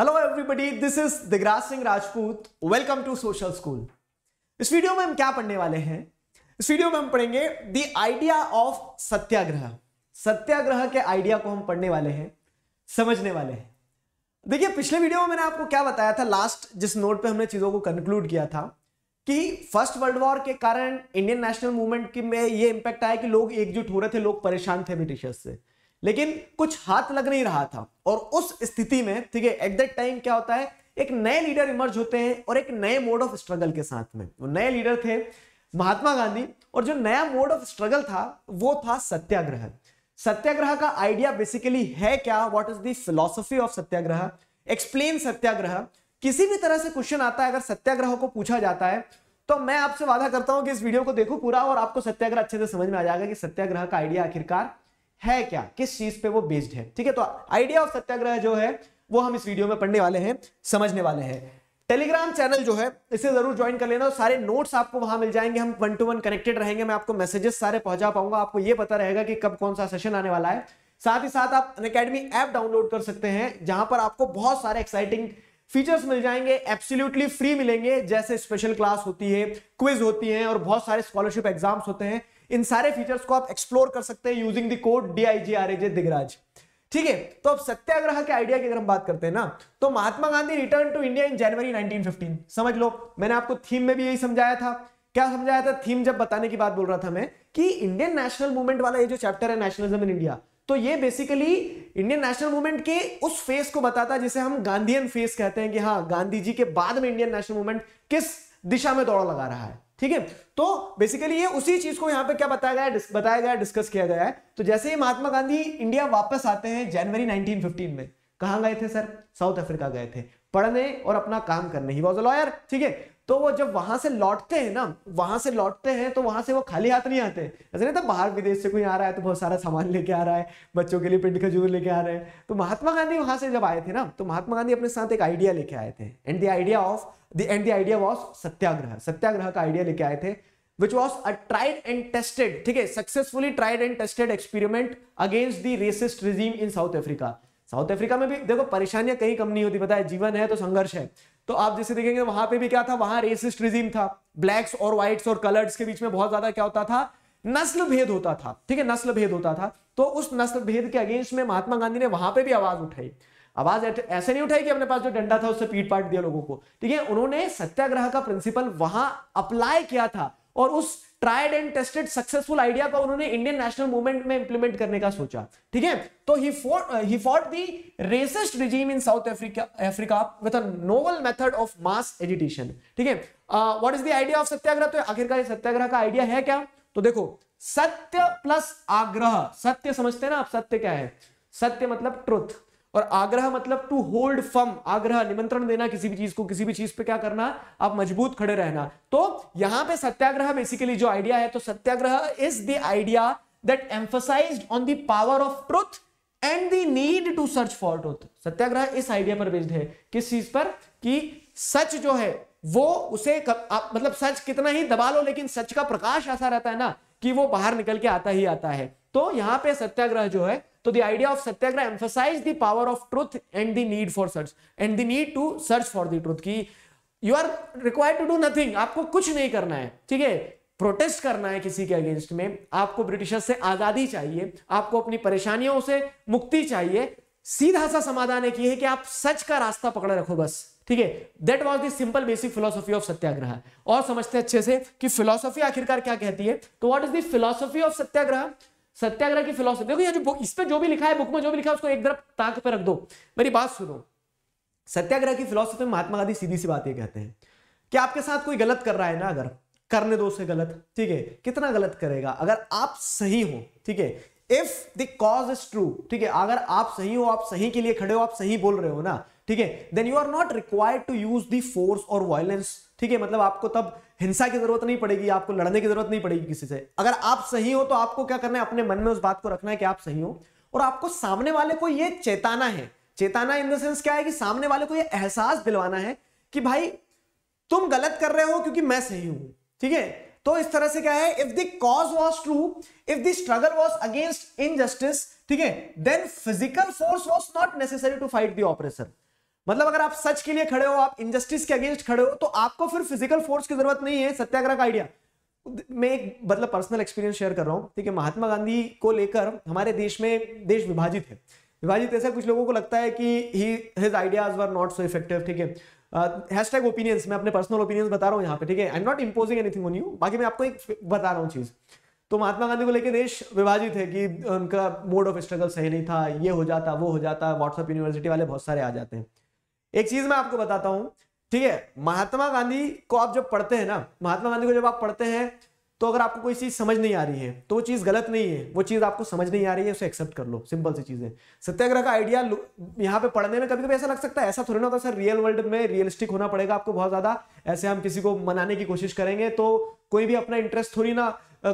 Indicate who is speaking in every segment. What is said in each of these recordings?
Speaker 1: hello everybody this is Digraj Singh Rajput welcome to social school इस video में हम क्या पढ़ने वाले हैं इस वीडियो में हम पढ़ेंगे the idea of satyagraha satyagraha के आइडिया को हम पढ़ने वाले हैं समझने वाले हैं देखिए पिछले वीडियो में मैंने आपको क्या बताया था लास्ट जिस नोट पे हमने चीजों को कंक्लूड किया था कि फर्स्ट वर्ल्ड वॉर के कारण इंडियन नेशनल मूवमेंट की में ये इंपैक्ट आया कि लोग एकजुट हो रहे थे लोग परेशान थे ब्रिटिशर्स से लेकिन कुछ हाथ लग नहीं रहा था और उस स्थिति में ठीक है एट दैट टाइम क्या होता है एक नए लीडर इमर्ज होते हैं और एक नए मोड ऑफ स्ट्रगल के साथ में वो नए लीडर थे महात्मा गांधी और जो नया मोड ऑफ स्ट्रगल था वो था सत्याग्रह सत्याग्रह का आइडिया बेसिकली है क्या what is the philosophy of satyagraha explain satyagraha किसी भी तरह से क्वेश्चन आता है अगर सत्याग्रह को पूछा जाता है तो मैं आपसे वादा करता हूं कि इस वीडियो को देखो पूरा और आपको सत्याग्रह अच्छे से समझ में आ जाएगा कि सत्याग्रह का आइडिया आखिरकार है क्या किस चीज पे वो बेस्ड है ठीक है तो आइडिया ऑफ सत्याग्रह जो है वो हम इस वीडियो में पढ़ने वाले हैं समझने वाले हैं टेलीग्राम चैनल जो है इसे जरूर ज्वाइन कर लेना और सारे नोट्स आपको वहां मिल जाएंगे हम वन टू वन कनेक्टेड रहेंगे मैं आपको मैसेजेस सारे पहुंचा पाऊंगा आपको ये पता रहेगा कि कब कौन सा सेशन आने वाला है साथ ही साथ आप अकेडमी ऐप डाउनलोड कर सकते हैं जहां पर आपको बहुत सारे एक्साइटिंग फीचर्स मिल जाएंगे एब्सोल्युटली फ्री मिलेंगे जैसे स्पेशल क्लास होती है क्विज होती है और बहुत सारे स्कॉलरशिप एग्जाम्स होते हैं इन सारे फीचर्स को आप एक्सप्लोर कर सकते हैं using the code D I G R A J Digraj ठीक है तो अब सत्याग्रह के आइडिया की अगर हम बात करते हैं ना तो Mahatma Gandhi return to India in January 1915 समझ लो मैंने आपको थीम में भी यही समझाया था क्या समझाया था थीम जब बताने की बात बोल रहा था मैं कि इंडियन नेशनल मूवमेंट वाला ये जो चैप्टर है नेशनलिज्म इन इंडिया तो ये बेसिकली इंडियन नेशनल मूवमेंट के उस फेस को बताता जिसे हम गांधीयन फेस कहते हैं कि हाँ गांधी जी के बाद में इंडियन नेशनल मूवमेंट किस दिशा में दौड़ा लगा रहा है ठीक है तो बेसिकली ये उसी चीज को यहां पे क्या बताया गया है बताया गया डिस्कस किया गया है तो जैसे ही महात्मा गांधी इंडिया वापस आते हैं जनवरी 1915 में कहा गए थे सर साउथ अफ्रीका गए थे पढ़ने और अपना काम करने ही वॉज अ लॉयर ठीक है तो वो जब वहां से लौटते हैं ना वहां से लौटते हैं तो वहां से वो खाली हाथ नहीं आते ऐसे नहीं तो बाहर विदेश से कोई आ रहा है तो बहुत सारा सामान लेके आ रहा है बच्चों के लिए पिंड खजूर लेके आ रहे हैं तो महात्मा गांधी वहां से जब आए थे ना तो महात्मा गांधी अपने साथ एक आइडिया लेके आए थे and the idea of the and the idea was satyagraha satyagraha का आइडिया लेके आए थे which was a tried and tested ठीक है successfully tried and tested experiment against the racist regime in South Africa South Africa में भी देखो परेशानियां कहीं कम नहीं होती पता है जीवन है तो संघर्ष है तो आप जैसे देखेंगे वहां पे भी क्या था वहां रेसिस्ट रिजीम था ब्लैक्स और व्हाइट्स और कलर्स के बीच में बहुत ज्यादा क्या होता था नस्ल भेद होता था ठीक है नस्ल भेद होता था तो उस नस्ल भेद के अगेंस्ट में महात्मा गांधी ने वहां पर भी आवाज उठाई आवाज ऐसे नहीं उठाई कि अपने पास जो डंडा था उससे पीट पाट दिया लोगों को ठीक है उन्होंने सत्याग्रह का प्रिंसिपल वहां अप्लाई किया था और उस tried and tested successful idea को उन्होंने इंडियन नेशनल मूवमेंट में इंप्लीमेंट करने का सोचा ठीक है तो he he fought the racist regime in South Africa Africa with a novel method of mass agitation ठीक है what is the idea of satyagraha तो आखिरकार सत्याग्रह का आइडिया है क्या तो देखो सत्य प्लस आग्रह सत्य समझते हैं ना आप सत्य क्या है सत्य मतलब ट्रुथ और आग्रह मतलब टू होल्ड फम आग्रह निमंत्रण देना किसी भी चीज को किसी भी चीज पे क्या करना आप मजबूत खड़े रहना तो यहां पे सत्याग्रह बेसिकली जो आइडिया है तो satyagraha is the idea that emphasise on the power of truth and the need to search for truth satyagraha इस आइडिया पर बेस्ड है किस चीज पर कि सच जो है वो उसे कर, आप, मतलब सच कितना ही दबा लो लेकिन सच का प्रकाश ऐसा रहता है ना कि वो बाहर निकल के आता ही आता है तो यहां पे सत्याग्रह जो है तो the idea of satyagraha emphasise the power of truth and the need for search and the need to search for the truth की you are required to do nothing आपको कुछ नहीं करना है ठीक है प्रोटेस्ट करना है किसी के अगेंस्ट में आपको ब्रिटिशर्स से आजादी चाहिए आपको अपनी परेशानियों से मुक्ति चाहिए सीधा सा समाधान है कि, है कि आप सच का रास्ता पकड़े रखो बस ठीक है that was the simple basic philosophy of satyagraha और समझते अच्छे से कि फिलोसॉफी आखिरकार क्या कहती है तो what is the philosophy of satyagraha satyagraha की फिलोसफी देखो ये जो इस पे जो भी लिखा है बुक में जो भी लिखा है उसको एक तरफ ताक पे रख दो मेरी बात सुनो सत्याग्रह की फिलोसफी में महात्मा गांधी सीधी सी बात ये कहते हैं कि आपके साथ कोई गलत कर रहा है ना अगर करने दो से गलत ठीक है कितना गलत करेगा अगर आप सही हो ठीक है if the cause is true ठीक है अगर आप सही हो आप सही के लिए खड़े हो आप सही बोल रहे हो ना ठीक है then you are not required to use the force और वायलेंस ठीक है मतलब आपको तब हिंसा की जरूरत नहीं पड़ेगी आपको लड़ने की जरूरत नहीं पड़ेगी किसी से अगर आप सही हो तो आपको क्या करना है अपने मन में उस बात को रखना है कि आप सही हो और आपको सामने वाले को यह चेताना है चेताना इन द सेंस क्या है कि सामने वाले को यह एहसास दिलवाना है कि भाई तुम गलत कर रहे हो क्योंकि मैं सही हूं ठीक है तो इस तरह से क्या है if the cause was true if the struggle was against injustice ठीक है then physical force was not necessary to fight the oppression मतलब अगर आप सच के लिए खड़े हो आप इनजस्टिस के अगेंस्ट खड़े हो तो आपको फिर फिजिकल फोर्स की जरूरत नहीं है सत्याग्रह का आइडिया मैं एक मतलब पर्सनल एक्सपीरियंस शेयर कर रहा हूँ ठीक है महात्मा गांधी को लेकर हमारे देश में देश विभाजित है विभाजित ऐसा कुछ लोगों को लगता है कि he his ideas were not so effective ठीक है हैश ओपिनियंस मैं अपने पर्सनल ओपिनियंस बता रहा हूँ यहाँ पे ठीक है I am not imposing anything on you बाकी मैं आपको एक बता रहा हूँ चीज़ तो महात्मा गांधी को लेकर देश विभाजित है कि उनका मोड ऑफ स्ट्रगल सही नहीं था ये हो जाता वो हो जाता व्हाट्सअप यूनिवर्सिटी वाले बहुत सारे आ जाते हैं एक चीज मैं आपको बताता हूं ठीक है महात्मा गांधी को आप जब पढ़ते हैं ना महात्मा गांधी को जब आप पढ़ते हैं तो अगर आपको कोई चीज समझ नहीं आ रही है तो वो चीज गलत नहीं है वो चीज आपको समझ नहीं आ रही है उसे एक्सेप्ट कर लो सिंपल सी चीज है सत्याग्रह का आइडिया यहाँ पे पढ़ने में कभी कभी ऐसा लग सकता है ऐसा थोड़ी ना होता सर रियल वर्ल्ड में रियलिस्टिक होना पड़ेगा आपको बहुत ज्यादा ऐसे हम किसी को मनाने की कोशिश करेंगे तो कोई भी अपना इंटरेस्ट थोड़ी ना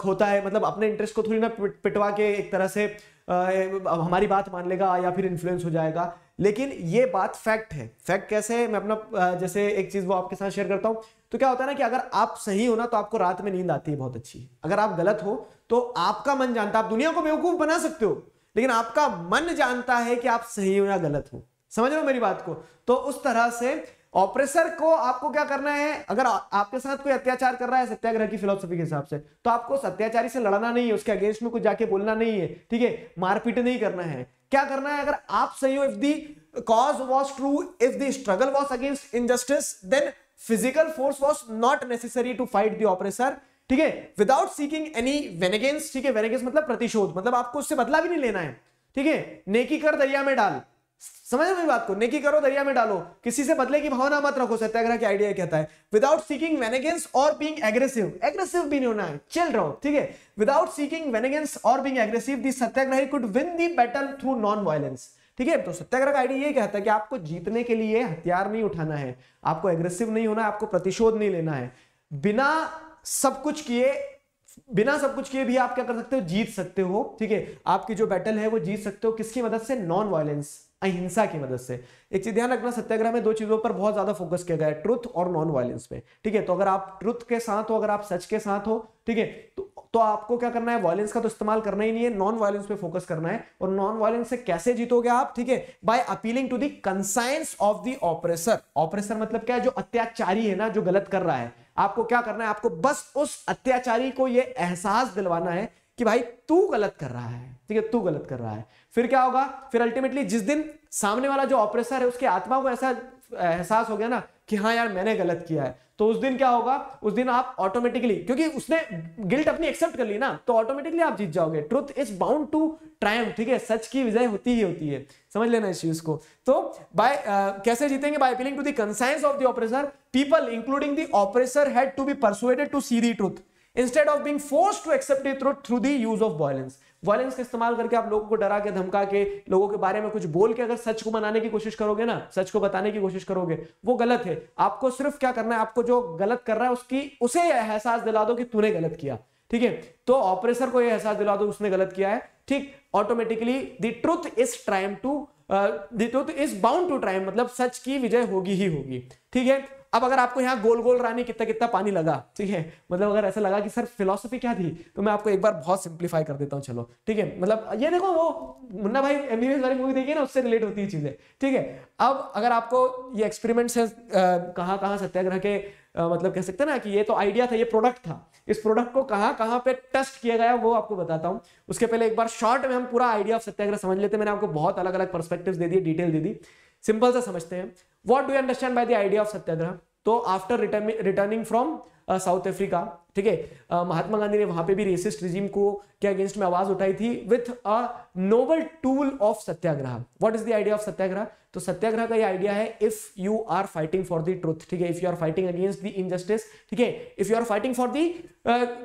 Speaker 1: खोता है मतलब अपने इंटरेस्ट को थोड़ी ना पिटवा के एक तरह से अब हमारी बात मान लेगा या फिर इन्फ्लुएंस हो जाएगा लेकिन ये बात फैक्ट है फैक्ट कैसे है मैं अपना जैसे एक चीज़ वो आपके साथ शेयर करता हूँ तो क्या होता है ना कि अगर आप सही हो ना तो आपको रात में नींद आती है बहुत अच्छी अगर आप गलत हो तो आपका मन जानता है आप दुनिया को बेवकूफ़ बना सकते हो लेकिन आपका मन जानता है कि आप सही हो या गलत हो समझ रहे हो मेरी बात को तो उस तरह से ऑपरेसर को आपको क्या करना है अगर आपके साथ कोई अत्याचार कर रहा है सत्याग्रह की फिलोसफी के हिसाब से तो आपको सत्याचारी से लड़ना नहीं है उसके अगेंस्ट में कुछ जाके बोलना नहीं है ठीक है मारपीट नहीं करना है क्या करना है अगर आप सही हो if the cause was true if the struggle was against injustice then physical force was not necessary to fight the oppressor ठीक है विदाउट सीकिंग एनी वेनेगेंस ठीक है वेनेगेंस मतलब प्रतिशोध मतलब आपको उससे बदला भी नहीं लेना है ठीक है नेकी कर दरिया में डाल समझ मेरी बात को नेकी करो दरिया में डालो किसी से बदले की भावना मत रखो सत्याग्रह की आइडिया कहता है विदाउट सीकिंग वेनेगेंस और बीइंग एग्रेसिव एग्रेसिव भी नहीं होना है चिल रहो ठीक है विदाउट सीकिंग वेनेगेंस और being aggressive the satyagraha could win the battle through non violence ठीक है तो सत्याग्रह का आइडिया ये कहता है कि आपको जीतने के लिए हथियार नहीं उठाना है आपको एग्रेसिव नहीं होना है आपको प्रतिशोध नहीं लेना है बिना सब कुछ किए बिना सब कुछ किए भी आप क्या कर सकते हो जीत सकते हो ठीक है आपकी जो बैटल है वो जीत सकते हो किसकी मदद से नॉन वायलेंस अहिंसा की मदद से एक चीज ध्यान रखना सत्याग्रह में दो चीजों पर बहुत ज्यादा फोकस किया गया है ट्रुथ और नॉन वायलेंस पे ठीक है तो अगर आप ट्रुथ के साथ हो अगर आप सच के साथ हो ठीक है तो, तो आपको क्या करना है वायलेंस का तो इस्तेमाल करना ही नहीं है नॉन वायलेंस पे फोकस करना है और नॉन वायलेंस से कैसे जीतोगे आप ठीक है by appealing to the conscience of the oppressor oppressor मतलब क्या है जो अत्याचारी है ना जो गलत कर रहा है आपको क्या करना है आपको बस उस अत्याचारी को यह एहसास दिलवाना है कि भाई तू गलत कर रहा है ठीक है तू गलत कर रहा है फिर क्या होगा फिर अल्टीमेटली जिस दिन सामने वाला जो ऑपरेसर है उसके आत्मा को ऐसा एहसास हो गया ना कि हाँ यार मैंने गलत किया है तो उस दिन क्या होगा उस दिन आप ऑटोमेटिकली क्योंकि उसने गिल्ट अपनी एक्सेप्ट कर ली ना तो ऑटोमेटिकली आप जीत जाओगे truth is bound to triumph ठीक है सच की विजय होती ही होती है समझ लेना इस चीज को तो बाय uh, कैसे जीतेंगे by appealing to the conscience of the oppressor people including the oppressor had to be persuaded to see the truth instead of being force to accept it through through the use of violence violence का इस्तेमाल करके आप लोगों को डरा के धमका के लोगों के बारे में कुछ बोल के अगर सच को मनाने की कोशिश करोगे ना सच को बताने की कोशिश करोगे वो गलत है आपको सिर्फ क्या करना है आपको जो गलत कर रहा है उसकी उसे एहसास दिला दो कि तूने गलत किया ठीक है तो ऑपरेसर को यह एहसास दिला दो उसने गलत किया है ठीक automatically the truth is triumph to the truth is bound to triumph मतलब सच की विजय होगी ही होगी ठीक है अब अगर आपको यहाँ गोल गोल रानी कितना कितना पानी लगा ठीक है मतलब अगर ऐसा लगा कि सर फिलोसफी क्या थी तो मैं आपको एक बार बहुत सिंप्लीफाई कर देता हूँ चलो ठीक है मतलब ये देखो वो मुन्ना भाई एमबीबीएस वाली मूवी देखिए ना उससे रिलेट होती है चीज़ें ठीक है अब अगर आपको ये एक्सपेरिमेंट से कहाँ कहाँ सत्याग्रह के आ, मतलब कह सकते हैं ना कि ये तो आइडिया था ये प्रोडक्ट था इस प्रोडक्ट को कहाँ कहाँ पे टेस्ट किया गया वो आपको बताता हूँ उसके पहले एक बार शॉर्ट में हम पूरा आइडिया ऑफ सत्याग्रह समझ लेते हैं मैंने आपको बहुत अलग अलग परस्पेक्टिव दे दिए डिटेल दे दी सिंपल सा समझते हैं what do understand by the idea of satyagraha तो after returning from South Africa ठीक है महात्मा uh, गांधी ने वहां पे भी रेसिस्ट रिजीम को के अगेंस्ट में आवाज उठाई थी with a noble tool of satyagraha what is the idea of satyagraha तो सत्याग्रह का ये आइडिया है if you are fighting for the truth ठीक है if you are fighting against the injustice ठीक है if you are fighting for the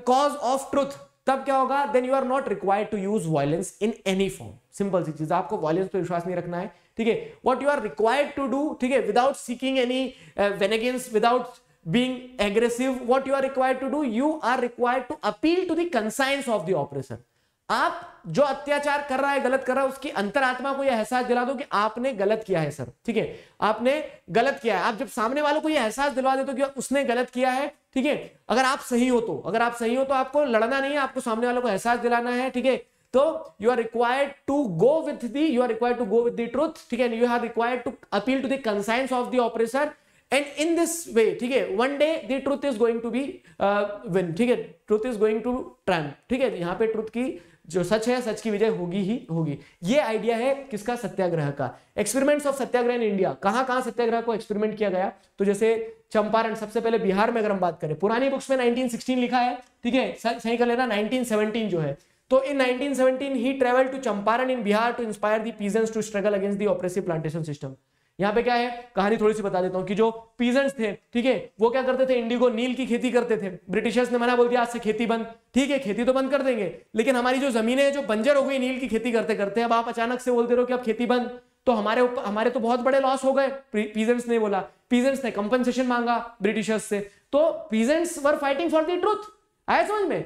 Speaker 1: cause of truth तब क्या होगा then you are not required to use violence in any form simple सी चीज आपको वायलेंस पर विश्वास नहीं रखना है ठीक है what you are required to do ठीक है without seeking any vengeance without being aggressive what you are required to do you are required to appeal to the conscience of the आप जो अत्याचार कर रहा है गलत कर रहा है उसकी अंतरात्मा को यह एहसास दिला दो कि आपने गलत किया है सर ठीक है आपने गलत किया है आप जब सामने वालों को यह एहसास दिलवा दे तो कि उसने गलत किया है ठीक है अगर आप सही हो तो अगर आप सही हो तो आपको लड़ना नहीं है आपको सामने वालों को एहसास दिलाना है ठीक है तो you are required to go with the you are required to go with the truth ठीक है you are required to appeal to conscience of the oppressor and in this way ठीक है one day the truth is going to be win ठीक है truth is going to triumph ठीक है यहां पे ट्रूथ की जो सच है सच की विजय होगी ही होगी ये आइडिया है किसका सत्याग्रह का experiments of satyagraha in India कहां कहां सत्याग्रह को एक्सपेरिमेंट किया गया तो जैसे चंपारण सबसे पहले बिहार में अगर हम बात करें पुरानी बुक्स में 1916 लिखा है ठीक है सही कर लेना 1917 जो है तो in 1917 he travel to Champaran in Bihar to inspire the peasants to struggle against the oppressive plantation system यहाँ पे क्या है कहानी थोड़ी सी बता देता हूँ कि जो पीजेंट्स थे ठीक है वो क्या करते थे इंडिगो नील की खेती करते थे ब्रिटिशर्स ने मना बोल दिया आज से खेती बंद ठीक है खेती तो बंद कर देंगे लेकिन हमारी जो जमीन है जो बंजर हो गई नील की खेती करते करते अब आप अचानक से बोलते रहो कि अब खेती बंद तो हमारे उप, हमारे तो बहुत बड़े लॉस हो गए पीजेंट्स ने बोला पीजेंट्स ने कंपनसेशन मांगा ब्रिटिशर्स से तो peasants were fighting for the truth आया समझ में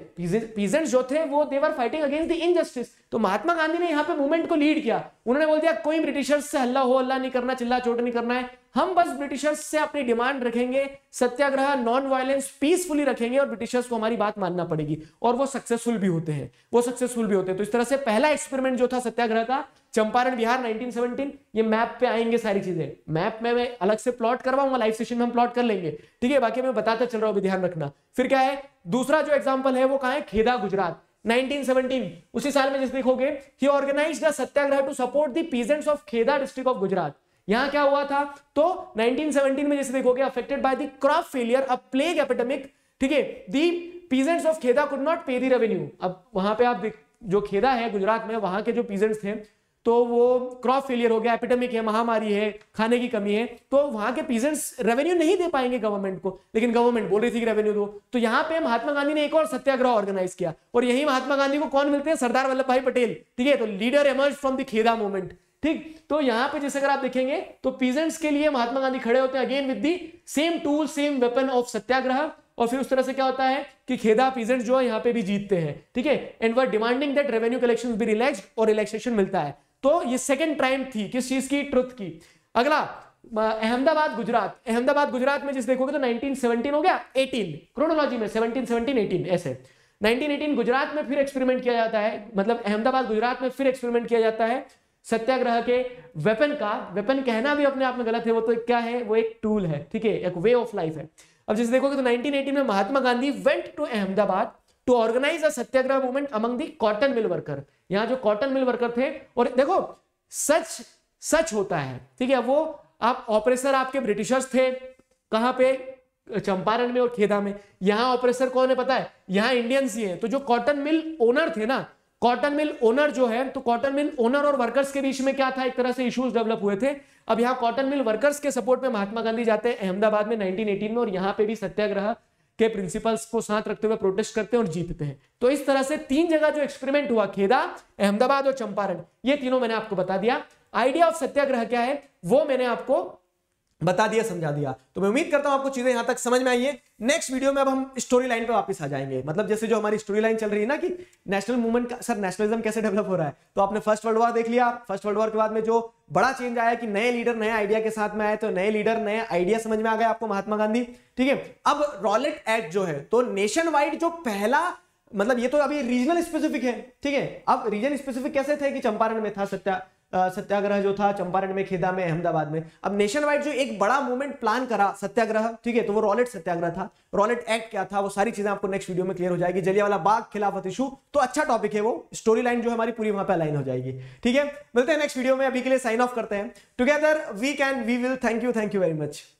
Speaker 1: पीजेंट जो थे वो they were fighting against the injustice तो महात्मा गांधी ने यहाँ पे मूवमेंट को लीड किया उन्होंने बोल दिया कोई ब्रिटिशर्स से हल्ला हो हल्ला नहीं करना चिल्ला चोट नहीं करना है हम बस ब्रिटिशर्स से अपनी डिमांड रखेंगे सत्याग्रह नॉन वायलेंस पीसफुली रखेंगे और ब्रिटिशर्स को हमारी बात मानना पड़ेगी और वो सक्सेसफुल भी होते हैं वो सक्सेसफुल भी होते हैं तो इस तरह से पहला एक्सपेरिमेंट जो था सत्याग्रह का चंपारण बिहार 1917 ये मैप पे आएंगे सारी चीजें मैप में मैं अलग से प्लॉट करवाऊंगा लाइव सेशन में हम प्लॉट कर लेंगे ठीक है बाकी मैं बताता चल रहा हूं ध्यान रखना फिर क्या है दूसरा जो एग्जाम्पल है वो कहा है खेदा गुजरात 1917 उसी साल में जिस देखोगे he organise the satyagraha to support the peasants of Kheda district of Gujarat यहां क्या हुआ था तो 1917 में जैसे देखोगे affected by the crop failure a plague epidemic ठीक है the peasants of Kheda could not pay the revenue अब वहां पे आप जो खेदा है गुजरात में वहां के जो पीजेंट्स थे तो वो क्रॉप फेलियर हो गया एपिडेमिक है महामारी है खाने की कमी है तो वहां के पीजेंट्स रेवेन्यू नहीं दे पाएंगे गवर्नमेंट को लेकिन गवर्नमेंट बोल रही थी कि रेवेन्यू दो तो यहाँ पे महात्मा गांधी ने एक और सत्याग्रह ऑर्गेनाइज किया और यही महात्मा गांधी को कौन मिलते हैं सरदार वल्लभ भाई पटेल ठीक है तो leader emerge from the Kheda movement ठीक तो यहाँ पे जैसे अगर आप देखेंगे तो पीजेंट्स के लिए महात्मा गांधी खड़े होते हैं again with the same tool same weapon of satyagraha और फिर उस तरह से क्या होता है कि खेदा पीजेंट्स जो है यहाँ पे भी जीतते हैं ठीक है and were demanding that revenue collection भी रिलैक्स और रिलैक्सेशन मिलता है तो ये सेकेंड ट्राइम थी किस चीज की ट्रुथ की अगला अहमदाबाद गुजरात अहमदाबाद गुजरात में जिस देखोगे तो 1917 हो गया 18 क्रोनोलॉजी में 17 17 18 ऐसे 1918 गुजरात में फिर एक्सपेरिमेंट किया जाता है मतलब अहमदाबाद गुजरात में फिर एक्सपेरिमेंट किया जाता है सत्याग्रह के वेपन का वेपन कहना भी अपने आप में गलत है वो तो क्या है वो एक टूल है ठीक है एक वे ऑफ लाइफ है अब जिस देखोगे तो नाइनटीन में Mahatma Gandhi went to Ahmedabad to organise a satyagraha movement among the cotton mill worker यहां जो कॉटन मिल वर्कर थे और देखो सच सच होता है ठीक है वो आप ऑपरेसर आपके ब्रिटिशर्स थे कहां पे चंपारण में और खेदा में यहाँ ऑपरेसर कौन है पता है यहाँ इंडियंस ही है तो जो कॉटन मिल ओनर थे ना कॉटन मिल ओनर जो है तो कॉटन मिल ओनर और वर्कर्स के बीच में क्या था एक तरह से इश्यूज डेवलप हुए थे अब यहाँ कॉटन मिल वर्कर्स के सपोर्ट में महात्मा गांधी जाते हैं अहमदाबाद में 1918 में और यहाँ पे भी सत्याग्रह के प्रिंसिपल्स को साथ रखते हुए प्रोटेस्ट करते हैं और जीतते हैं तो इस तरह से तीन जगह जो एक्सपेरिमेंट हुआ खेदा अहमदाबाद और चंपारण ये तीनों मैंने आपको बता दिया आइडिया ऑफ सत्याग्रह क्या है वो मैंने आपको बता दिया समझा दिया तो मैं उम्मीद करता हूं आपको चीजें यहां तक समझ में आई है नेक्स्ट वीडियो में अब हम स्टोरी लाइन पर वापस आ जाएंगे मतलब जैसे जो हमारी स्टोरी लाइन चल रही है ना कि नेशनल मूवमेंट का सर नेशनलिज्म कैसे डेवलप हो रहा है तो आपने फर्स्ट वर्ल्ड वॉर देख लिया फर्स्ट वर्ल्ड वॉर के बाद में जो बड़ा चेंज आया कि नए लीडर नए आइडिया के साथ में आए तो नए लीडर नए आइडिया समझ में आ गए आपको महात्मा गांधी ठीक है अब रॉलेट एक्ट जो है तो नेशन वाइड जो पहला मतलब ये तो अभी रीजनल स्पेसिफिक है ठीक है अब रीजन स्पेसिफिक कैसे थे कि चंपारण में था सत्या सत्याग्रह जो था चंपारण में खेदा में अहमदाबाद में अब नेशन वाइड जो एक बड़ा मूवमेंट प्लान करा सत्याग्रह ठीक है तो वो रॉलेट सत्याग्रह था रॉलेट एक्ट क्या था वो सारी चीजें आपको नेक्स्ट वीडियो में क्लियर हो जाएगी जलियावाला बाग खिलाफत इशू तो अच्छा टॉपिक है वो स्टोरी लाइन जो हमारी पूरी वहां पर लाइन हो जाएगी ठीक है मिलते हैं नेक्स्ट वीडियो में अभी के लिए साइन ऑफ करते हैं together we can we will thank you thank you very much